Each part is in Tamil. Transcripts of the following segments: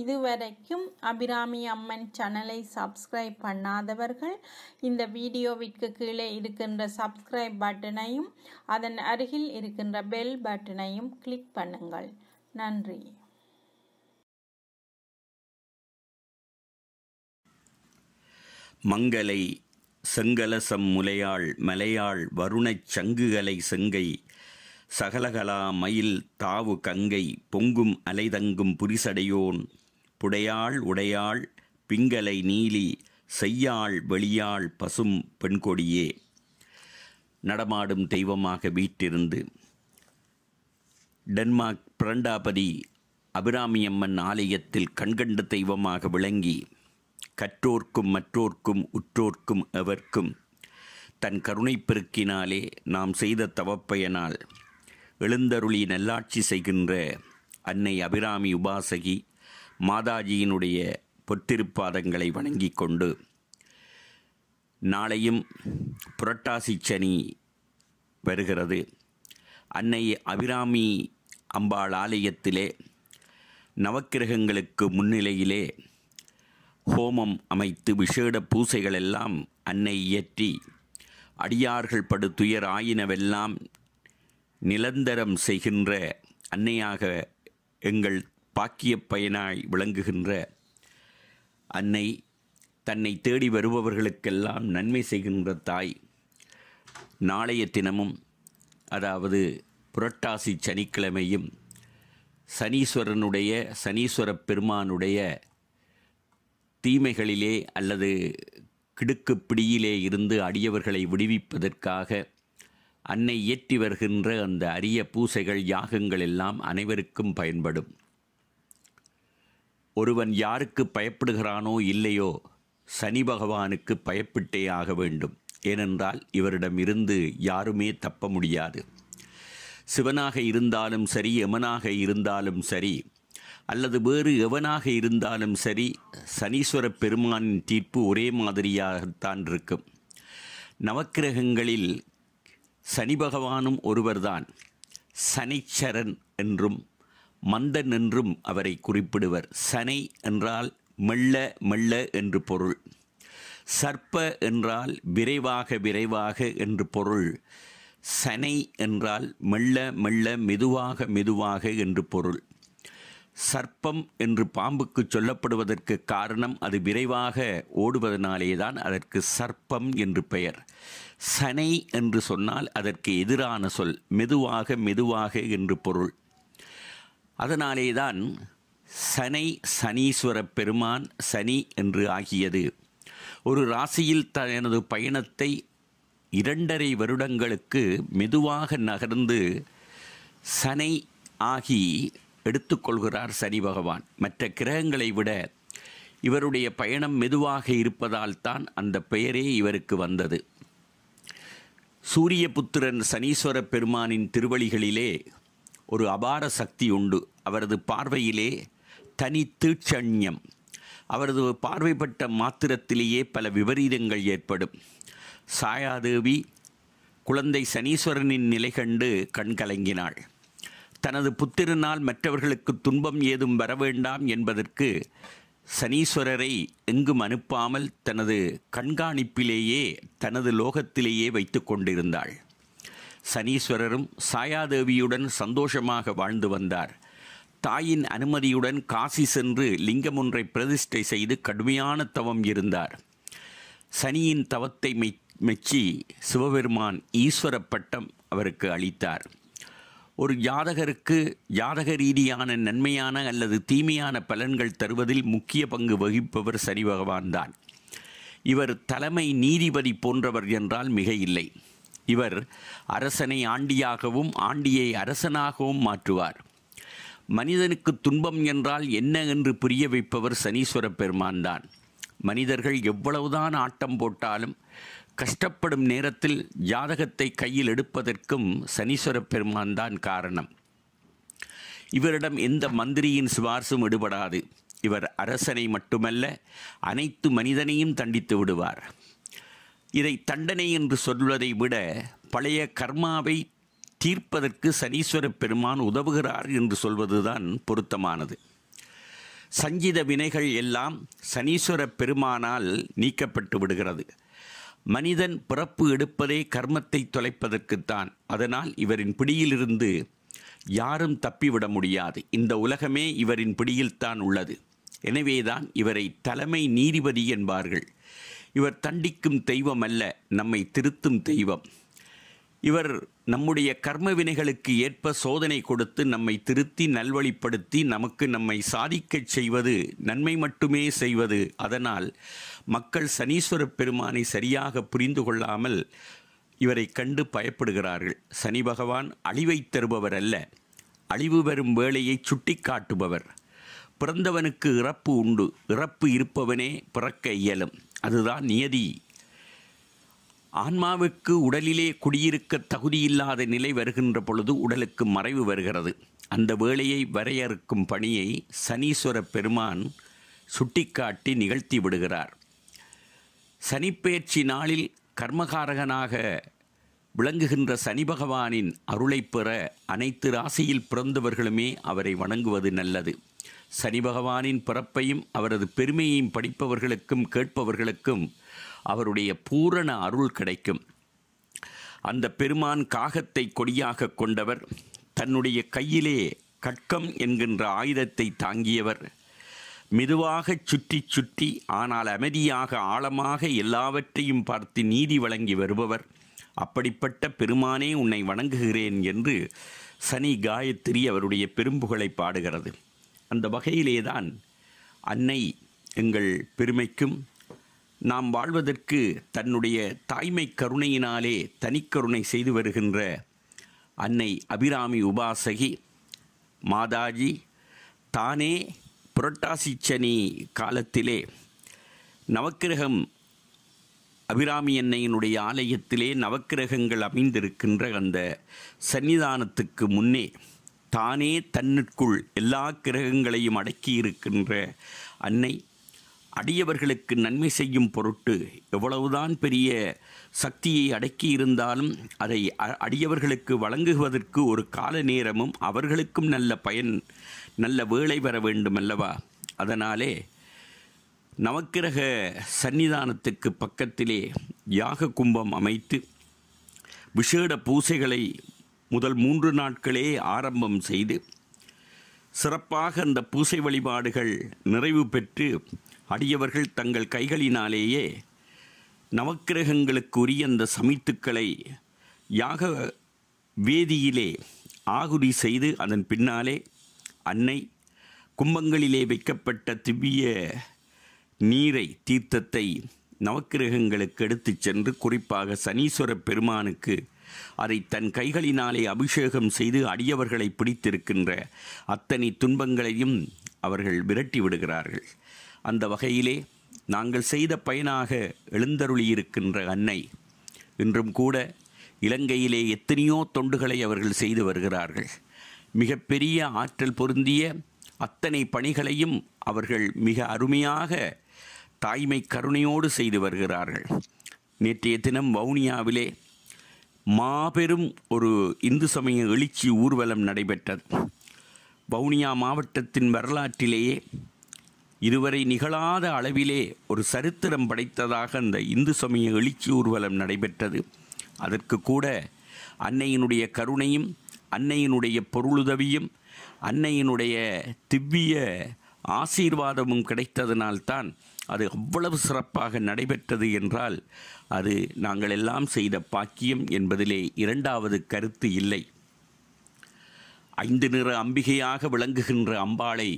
இதுவரைக்கும் அபிராமி அம்மன் சேனலை சப்ஸ்கிரைப் பண்ணாதவர்கள் இந்த வீடியோவிற்கு கீழே இருக்கின்ற சப்ஸ்கிரைப் பட்டனையும் அதன் அருகில் இருக்கின்ற பெல் பட்டனையும் கிளிக் பண்ணுங்கள் நன்றி மங்களை செங்கலசம் முலையாள் மலையாள் வருணச் சங்குகளை செங்கை சகலகலா மயில் தாவு கங்கை பொங்கும் அலைதங்கும் புரிசடையோன் புடையாள் உடையாள் பிங்கலை நீலி செய்யாள் வெளியாள் பசும் பெண்கொடியே நடமாடும் தெய்வமாக வீட்டிருந்து டென்மார்க் பிரண்டாபதி அபிராமியம்மன் ஆலயத்தில் கண்கண்ட தெய்வமாக விளங்கி கற்றோர்க்கும் மற்றோர்க்கும் உற்றோர்க்கும் எவர்க்கும் தன் கருணை பெருக்கினாலே நாம் செய்த தவப்பயனால் எழுந்தருளி நல்லாட்சி செய்கின்ற அன்னை அபிராமி உபாசகி மாதாஜியினுடைய பொத்திருப்பாதங்களை வணங்கி கொண்டு நாளையும் புரட்டாசி சனி வருகிறது அன்னை அபிராமி அம்பாள் ஆலயத்திலே நவக்கிரகங்களுக்கு முன்னிலையிலே ஹோமம் அமைத்து விசேட பூசைகளெல்லாம் அன்னை இயற்றி அடியார்கள் துயர் ஆயினவெல்லாம் நிலந்தரம் செய்கின்ற அன்னையாக எங்கள் பாக்கிய பயனாய் விளங்குகின்ற அன்னை தன்னை தேடி வருபவர்களுக்கெல்லாம் நன்மை செய்கின்ற தாய் நாளைய தினமும் அதாவது புரட்டாசி சனிக்கிழமையும் சனீஸ்வரனுடைய சனீஸ்வர பெருமானுடைய தீமைகளிலே அல்லது கிடுக்கு பிடியிலே இருந்து அடியவர்களை விடுவிப்பதற்காக அன்னை இயற்றி வருகின்ற அந்த அரிய பூசைகள் யாகங்கள் எல்லாம் அனைவருக்கும் பயன்படும் ஒருவன் யாருக்கு பயப்படுகிறானோ இல்லையோ சனி பகவானுக்கு பயப்பிட்டே ஆக வேண்டும் ஏனென்றால் இவரிடம் இருந்து யாருமே தப்ப முடியாது சிவனாக இருந்தாலும் சரி எமனாக இருந்தாலும் சரி அல்லது வேறு எவனாக இருந்தாலும் சரி சனீஸ்வர பெருமானின் தீர்ப்பு ஒரே மாதிரியாகத்தான் இருக்கும் நவக்கிரகங்களில் சனி பகவானும் ஒருவர்தான் சனிச்சரன் என்றும் மந்தன் என்றும் அவரை குறிப்பிடுவர் சனை என்றால் மெல்ல மெல்ல என்று பொருள் சர்ப்ப என்றால் விரைவாக விரைவாக என்று பொருள் சனை என்றால் மெல்ல மெல்ல மெதுவாக மெதுவாக என்று பொருள் சர்ப்பம் என்று பாம்புக்கு சொல்லப்படுவதற்கு காரணம் அது விரைவாக ஓடுவதனாலேதான் தான் அதற்கு சர்ப்பம் என்று பெயர் சனை என்று சொன்னால் அதற்கு எதிரான சொல் மெதுவாக மெதுவாக என்று பொருள் அதனாலே தான் சனை சனீஸ்வர பெருமான் சனி என்று ஆகியது ஒரு ராசியில் த எனது பயணத்தை இரண்டரை வருடங்களுக்கு மெதுவாக நகர்ந்து சனை ஆகி எடுத்துக்கொள்கிறார் சனி பகவான் மற்ற கிரகங்களை விட இவருடைய பயணம் மெதுவாக இருப்பதால் தான் அந்த பெயரே இவருக்கு வந்தது சூரிய புத்திரன் சனீஸ்வர பெருமானின் திருவழிகளிலே ஒரு அபார சக்தி உண்டு அவரது பார்வையிலே தனி தீட்சண்யம் அவரது பார்வைப்பட்ட மாத்திரத்திலேயே பல விபரீதங்கள் ஏற்படும் சாயாதேவி குழந்தை சனீஸ்வரனின் நிலை கண்டு கண்கலங்கினாள் தனது புத்திரனால் மற்றவர்களுக்கு துன்பம் ஏதும் வர வேண்டாம் என்பதற்கு சனீஸ்வரரை எங்கும் அனுப்பாமல் தனது கண்காணிப்பிலேயே தனது லோகத்திலேயே வைத்து கொண்டிருந்தாள் சனீஸ்வரரும் சாயாதேவியுடன் சந்தோஷமாக வாழ்ந்து வந்தார் தாயின் அனுமதியுடன் காசி சென்று லிங்கம் ஒன்றை பிரதிஷ்டை செய்து கடுமையான தவம் இருந்தார் சனியின் தவத்தை மெச்சி சிவபெருமான் ஈஸ்வர பட்டம் அவருக்கு அளித்தார் ஒரு ஜாதகருக்கு ஜாதக ரீதியான நன்மையான அல்லது தீமையான பலன்கள் தருவதில் முக்கிய பங்கு வகிப்பவர் சனி பகவான் தான் இவர் தலைமை நீதிபதி போன்றவர் என்றால் மிக இல்லை இவர் அரசனை ஆண்டியாகவும் ஆண்டியை அரசனாகவும் மாற்றுவார் மனிதனுக்கு துன்பம் என்றால் என்ன என்று புரிய வைப்பவர் சனீஸ்வர பெருமான் தான் மனிதர்கள் எவ்வளவுதான் ஆட்டம் போட்டாலும் கஷ்டப்படும் நேரத்தில் ஜாதகத்தை கையில் எடுப்பதற்கும் சனீஸ்வர பெருமான் தான் காரணம் இவரிடம் எந்த மந்திரியின் சிபார்சும் விடுபடாது இவர் அரசனை மட்டுமல்ல அனைத்து மனிதனையும் தண்டித்து விடுவார் இதை தண்டனை என்று சொல்வதை விட பழைய கர்மாவை தீர்ப்பதற்கு சனீஸ்வர பெருமான் உதவுகிறார் என்று சொல்வதுதான் பொருத்தமானது சஞ்சித வினைகள் எல்லாம் சனீஸ்வர பெருமானால் நீக்கப்பட்டு விடுகிறது மனிதன் பிறப்பு எடுப்பதே கர்மத்தை தொலைப்பதற்குத்தான் அதனால் இவரின் பிடியிலிருந்து யாரும் தப்பிவிட முடியாது இந்த உலகமே இவரின் பிடியில்தான் உள்ளது எனவேதான் இவரை தலைமை நீதிபதி என்பார்கள் இவர் தண்டிக்கும் தெய்வம் அல்ல நம்மை திருத்தும் தெய்வம் இவர் நம்முடைய கர்ம வினைகளுக்கு ஏற்ப சோதனை கொடுத்து நம்மை திருத்தி நல்வழிப்படுத்தி நமக்கு நம்மை சாதிக்கச் செய்வது நன்மை மட்டுமே செய்வது அதனால் மக்கள் சனீஸ்வர பெருமானை சரியாக புரிந்து கொள்ளாமல் இவரை கண்டு பயப்படுகிறார்கள் சனி பகவான் அழிவை தருபவர் அல்ல அழிவு வரும் வேளையை சுட்டி காட்டுபவர் பிறந்தவனுக்கு இறப்பு உண்டு இறப்பு இருப்பவனே பிறக்க இயலும் அதுதான் நியதி ஆன்மாவுக்கு உடலிலே குடியிருக்க தகுதியில்லாத நிலை வருகின்ற பொழுது உடலுக்கு மறைவு வருகிறது அந்த வேளையை வரையறுக்கும் பணியை சனீஸ்வர பெருமான் சுட்டிக்காட்டி நிகழ்த்தி விடுகிறார் சனிப்பெயர்ச்சி நாளில் கர்மகாரகனாக விளங்குகின்ற சனி பகவானின் அருளை பெற அனைத்து ராசியில் பிறந்தவர்களுமே அவரை வணங்குவது நல்லது சனி பகவானின் பிறப்பையும் அவரது பெருமையையும் படிப்பவர்களுக்கும் கேட்பவர்களுக்கும் அவருடைய பூரண அருள் கிடைக்கும் அந்த பெருமான் காகத்தை கொடியாக கொண்டவர் தன்னுடைய கையிலே கட்கம் என்கின்ற ஆயுதத்தை தாங்கியவர் மெதுவாக சுற்றி சுற்றி ஆனால் அமைதியாக ஆழமாக எல்லாவற்றையும் பார்த்து நீதி வழங்கி வருபவர் அப்படிப்பட்ட பெருமானே உன்னை வணங்குகிறேன் என்று சனி காயத்ரி அவருடைய பெரும்புகளை பாடுகிறது அந்த வகையிலே தான் அன்னை எங்கள் பெருமைக்கும் நாம் வாழ்வதற்கு தன்னுடைய தாய்மை கருணையினாலே தனிக்கருணை செய்து வருகின்ற அன்னை அபிராமி உபாசகி மாதாஜி தானே புரட்டாசி சனி காலத்திலே நவக்கிரகம் அபிராமி அன்னையினுடைய ஆலயத்திலே நவக்கிரகங்கள் அமைந்திருக்கின்ற அந்த சன்னிதானத்துக்கு முன்னே தானே தன்னிற்குள் எல்லா கிரகங்களையும் அடக்கி இருக்கின்ற அன்னை அடியவர்களுக்கு நன்மை செய்யும் பொருட்டு எவ்வளவுதான் பெரிய சக்தியை அடக்கி இருந்தாலும் அதை அடியவர்களுக்கு வழங்குவதற்கு ஒரு கால நேரமும் அவர்களுக்கும் நல்ல பயன் நல்ல வேலை வர வேண்டும் அல்லவா அதனாலே நவக்கிரக சன்னிதானத்துக்கு பக்கத்திலே யாக கும்பம் அமைத்து விஷேட பூசைகளை முதல் மூன்று நாட்களே ஆரம்பம் செய்து சிறப்பாக அந்த பூசை வழிபாடுகள் நிறைவு பெற்று அடியவர்கள் தங்கள் கைகளினாலேயே நவக்கிரகங்களுக்குரிய அந்த சமித்துக்களை யாக வேதியிலே ஆகுதி செய்து அதன் பின்னாலே அன்னை கும்பங்களிலே வைக்கப்பட்ட திவ்ய நீரை தீர்த்தத்தை நவக்கிரகங்களுக்கு எடுத்துச் சென்று குறிப்பாக சனீஸ்வர பெருமானுக்கு அதை தன் கைகளினாலே அபிஷேகம் செய்து அடியவர்களை பிடித்திருக்கின்ற அத்தனை துன்பங்களையும் அவர்கள் விரட்டி விடுகிறார்கள் அந்த வகையிலே நாங்கள் செய்த பயனாக எழுந்தருளியிருக்கின்ற அன்னை இன்றும் கூட இலங்கையிலே எத்தனையோ தொண்டுகளை அவர்கள் செய்து வருகிறார்கள் மிகப்பெரிய ஆற்றல் பொருந்திய அத்தனை பணிகளையும் அவர்கள் மிக அருமையாக தாய்மை கருணையோடு செய்து வருகிறார்கள் நேற்றைய தினம் வவுனியாவிலே மாபெரும் ஒரு இந்து சமய எழுச்சி ஊர்வலம் நடைபெற்றது வவுனியா மாவட்டத்தின் வரலாற்றிலேயே இதுவரை நிகழாத அளவிலே ஒரு சரித்திரம் படைத்ததாக அந்த இந்து சமய எழுச்சி ஊர்வலம் நடைபெற்றது அதற்கு கூட அன்னையினுடைய கருணையும் அன்னையினுடைய பொருளுதவியும் அன்னையினுடைய திவ்ய ஆசீர்வாதமும் கிடைத்ததனால்தான் அது அவ்வளவு சிறப்பாக நடைபெற்றது என்றால் அது நாங்கள் எல்லாம் செய்த பாக்கியம் என்பதிலே இரண்டாவது கருத்து இல்லை ஐந்து நிற அம்பிகையாக விளங்குகின்ற அம்பாளை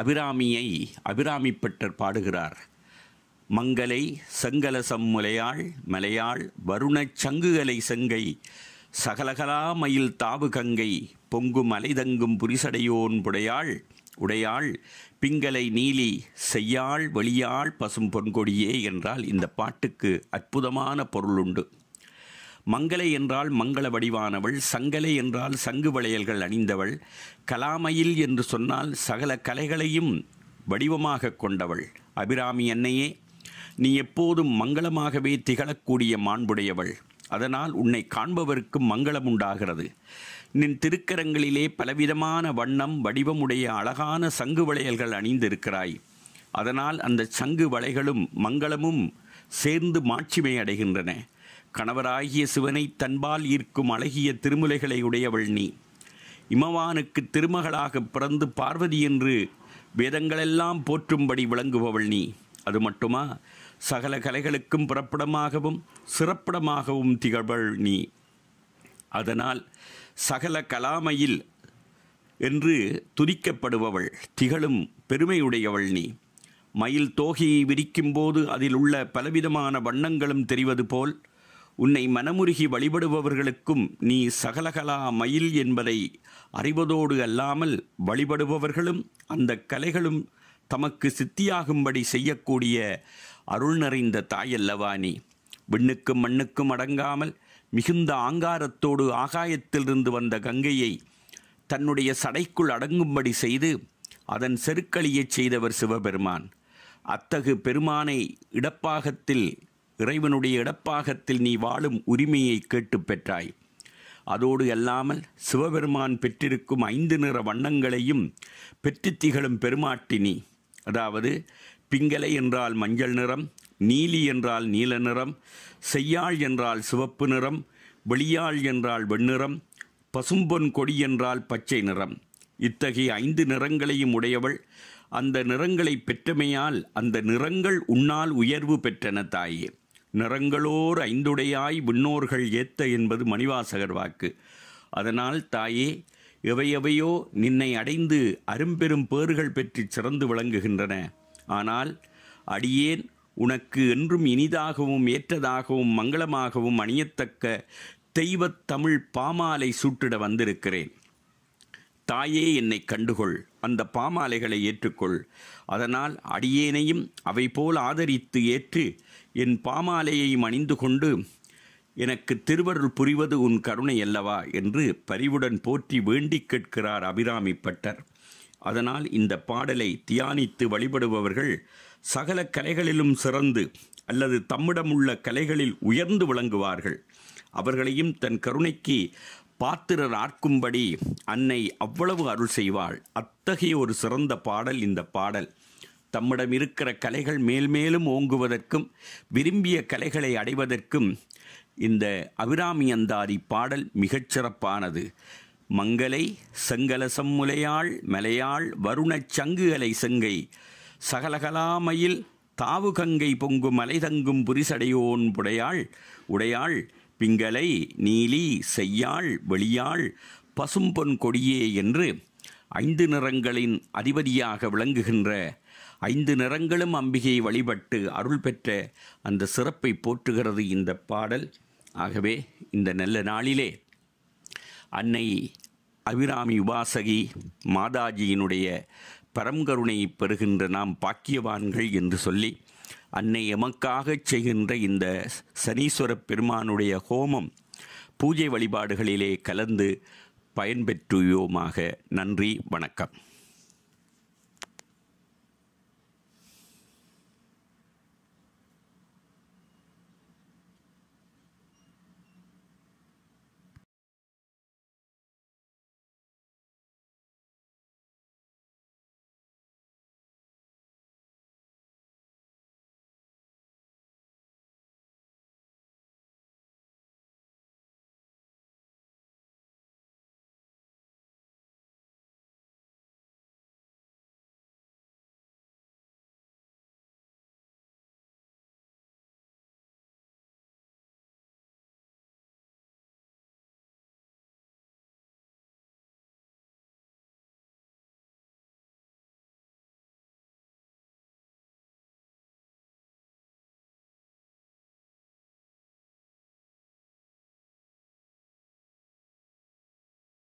அபிராமியை அபிராமி பெற்ற பாடுகிறார் மங்கலை செங்கலசம் முலையாள் மலையாள் வருணச் சங்குகலை செங்கை சகலகலா மயில் தாவு கங்கை பொங்கும் அலைதங்கும் புரிசடையோன் புடையாள் உடையாள் பிங்களை நீலி செய்யாள் வெளியாள் பசும் பொன்கொடியே என்றால் இந்த பாட்டுக்கு அற்புதமான பொருளுண்டு மங்களை என்றால் மங்கள வடிவானவள் சங்கலை என்றால் சங்கு வளையல்கள் அணிந்தவள் கலாமயில் என்று சொன்னால் சகல கலைகளையும் வடிவமாக கொண்டவள் அபிராமி என்னையே நீ எப்போதும் மங்களமாகவே திகழக்கூடிய மாண்புடையவள் அதனால் உன்னை காண்பவருக்கும் மங்களம் உண்டாகிறது நின் திருக்கரங்களிலே பலவிதமான வண்ணம் வடிவமுடைய அழகான சங்கு வளையல்கள் அணிந்திருக்கிறாய் அதனால் அந்த சங்கு வளைகளும் மங்களமும் சேர்ந்து மாட்சிமை அடைகின்றன கணவராகிய சிவனை தன்பால் ஈர்க்கும் அழகிய திருமுலைகளை உடையவள் நீ இமவானுக்கு திருமகளாக பிறந்து பார்வதி என்று வேதங்களெல்லாம் போற்றும்படி விளங்குபவள் நீ அது மட்டுமா சகல கலைகளுக்கும் புறப்படமாகவும் சிறப்பிடமாகவும் திகழ்வள் நீ அதனால் சகல கலாமையில் என்று துதிக்கப்படுபவள் திகழும் பெருமையுடையவள் நீ மயில் தோகையை விரிக்கும்போது அதில் உள்ள பலவிதமான வண்ணங்களும் தெரிவது போல் உன்னை மனமுருகி வழிபடுபவர்களுக்கும் நீ சகலகலா மயில் என்பதை அறிவதோடு அல்லாமல் வழிபடுபவர்களும் அந்த கலைகளும் தமக்கு சித்தியாகும்படி செய்யக்கூடிய அருள் நிறைந்த தாயல்லவா நீ விண்ணுக்கும் மண்ணுக்கும் அடங்காமல் மிகுந்த ஆங்காரத்தோடு ஆகாயத்திலிருந்து வந்த கங்கையை தன்னுடைய சடைக்குள் அடங்கும்படி செய்து அதன் செருக்களியைச் செய்தவர் சிவபெருமான் அத்தகு பெருமானை இடப்பாகத்தில் இறைவனுடைய இடப்பாகத்தில் நீ வாழும் உரிமையை கேட்டு பெற்றாய் அதோடு அல்லாமல் சிவபெருமான் பெற்றிருக்கும் ஐந்து நிற வண்ணங்களையும் பெற்றுத்திகளும் திகழும் பெருமாட்டினி அதாவது பிங்கலை என்றால் மஞ்சள் நிறம் நீலி என்றால் நீல நிறம் செய்யாள் என்றால் சிவப்பு நிறம் வெளியாள் என்றால் வெண்ணிறம் பசும்பொன் கொடி என்றால் பச்சை நிறம் இத்தகைய ஐந்து நிறங்களையும் உடையவள் அந்த நிறங்களை பெற்றமையால் அந்த நிறங்கள் உன்னால் உயர்வு பெற்றன தாயே நிறங்களோர் ஐந்துடையாய் விண்ணோர்கள் ஏத்த என்பது மணிவாசகர் வாக்கு அதனால் தாயே எவையவையோ நின்னை அடைந்து அரும்பெரும் பேறுகள் பெற்று சிறந்து விளங்குகின்றன ஆனால் அடியேன் உனக்கு என்றும் இனிதாகவும் ஏற்றதாகவும் மங்களமாகவும் அணியத்தக்க தெய்வத் தமிழ் பாமாலை சூட்டிட வந்திருக்கிறேன் தாயே என்னை கண்டுகொள் அந்த பாமாலைகளை ஏற்றுக்கொள் அதனால் அடியேனையும் அவை போல் ஆதரித்து ஏற்று என் பாமாலையையும் அணிந்து கொண்டு எனக்கு திருவருள் புரிவது உன் கருணை அல்லவா என்று பரிவுடன் போற்றி வேண்டிக் கேட்கிறார் அபிராமி பட்டர் அதனால் இந்த பாடலை தியானித்து வழிபடுபவர்கள் சகல கலைகளிலும் சிறந்து அல்லது தம்மிடமுள்ள கலைகளில் உயர்ந்து விளங்குவார்கள் அவர்களையும் தன் கருணைக்கு பாத்திரர் ஆட்கும்படி அன்னை அவ்வளவு அருள் செய்வாள் அத்தகைய ஒரு சிறந்த பாடல் இந்த பாடல் தம்மிடம் இருக்கிற கலைகள் மேல்மேலும் ஓங்குவதற்கும் விரும்பிய கலைகளை அடைவதற்கும் இந்த அபிராமி அந்தாரி பாடல் மிகச்சிறப்பானது மங்கலை செங்கலசம் முலையாள் மலையாள் வருணச் சங்குகலை செங்கை சகலகலாமையில் தாவு கங்கை பொங்கு மலைதங்கும் புரிசடையோன் புடையாள் உடையாள் பிங்களை நீலி செய்யாள் வெளியாள் பசும்பொன் கொடியே என்று ஐந்து நிறங்களின் அதிபதியாக விளங்குகின்ற ஐந்து நிறங்களும் அம்பிகை வழிபட்டு அருள் பெற்ற அந்த சிறப்பை போற்றுகிறது இந்த பாடல் ஆகவே இந்த நல்ல நாளிலே அன்னை அபிராமி உபாசகி மாதாஜியினுடைய பரம்கருணை பெறுகின்ற நாம் பாக்கியவான்கள் என்று சொல்லி அன்னை எமக்காக செய்கின்ற இந்த சனீஸ்வர பெருமானுடைய ஹோமம் பூஜை வழிபாடுகளிலே கலந்து பயன்பெற்றுயோமாக நன்றி வணக்கம்